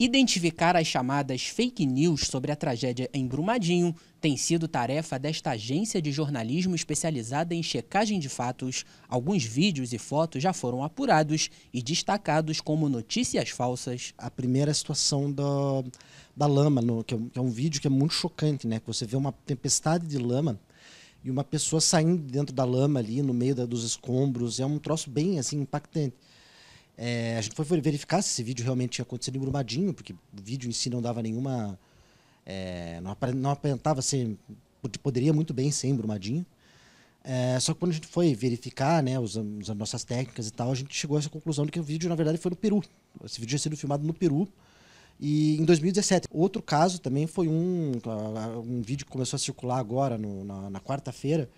Identificar as chamadas fake news sobre a tragédia em Brumadinho tem sido tarefa desta agência de jornalismo especializada em checagem de fatos. Alguns vídeos e fotos já foram apurados e destacados como notícias falsas. A primeira é a situação da, da lama, no, que, é um, que, é um, vídeo que é muito chocante, né? Que você vê uma tempestade de lama e uma pessoa saindo dentro da lama ali, no meio da, dos escombros. É um troço bem assim impactante. É, a gente foi verificar se esse vídeo realmente tinha acontecido em Brumadinho, porque o vídeo em si não dava nenhuma. É, não, não aparentava ser. Poderia muito bem ser em Brumadinho. É, só que quando a gente foi verificar, né, usando, usando, nossas técnicas e tal, a gente chegou a essa conclusão de que o vídeo, na verdade, foi no Peru. Esse vídeo tinha sido filmado no Peru. E em 2017. Outro caso também foi um, um vídeo que começou a circular agora, no, na, na quarta-feira,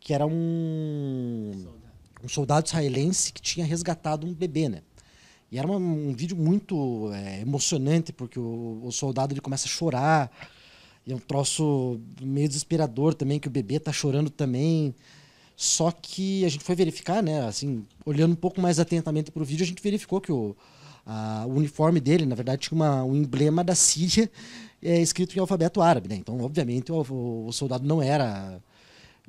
que era um. Soldado um soldado israelense que tinha resgatado um bebê, né? E era uma, um vídeo muito é, emocionante, porque o, o, soldado ele começa a chorar. E é um troço meio desesperador também, que o bebê está chorando também. Só que a gente foi verificar, né? Assim, olhando um pouco mais atentamente para o vídeo, a gente verificou que o, a, o uniforme dele, na verdade, tinha uma, um emblema da Síria é, escrito em alfabeto árabe, né? Então, obviamente, o, o soldado não era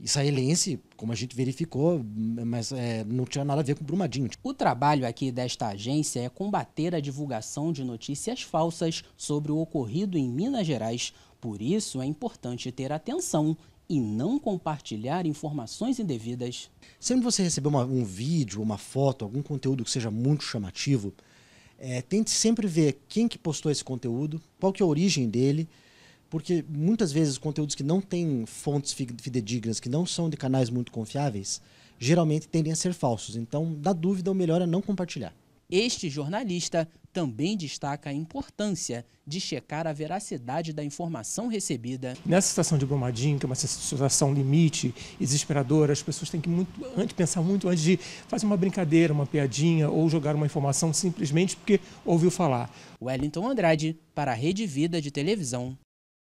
israelense, como a gente verificou, mas é, não tinha nada a ver com Brumadinho. O trabalho aqui desta agência é combater a divulgação de notícias falsas sobre o ocorrido em Minas Gerais. Por isso, é importante ter atenção e não compartilhar informações indevidas. Sempre você receber uma, um vídeo, uma foto, algum conteúdo que seja muito chamativo, é, tente sempre ver quem que postou esse conteúdo, qual que é a origem dele porque muitas vezes conteúdos que não têm fontes fidedignas, que não são de canais muito confiáveis, geralmente tendem a ser falsos. Então, da dúvida, o melhor é não compartilhar. Este jornalista também destaca a importância de checar a veracidade da informação recebida. Nessa situação de Brumadinho, que é uma situação limite desesperadora, as pessoas têm que muito, antes, pensar muito antes de fazer uma brincadeira, uma piadinha ou jogar uma informação simplesmente porque ouviu falar. Wellington Andrade, para a Rede Vida de Televisão.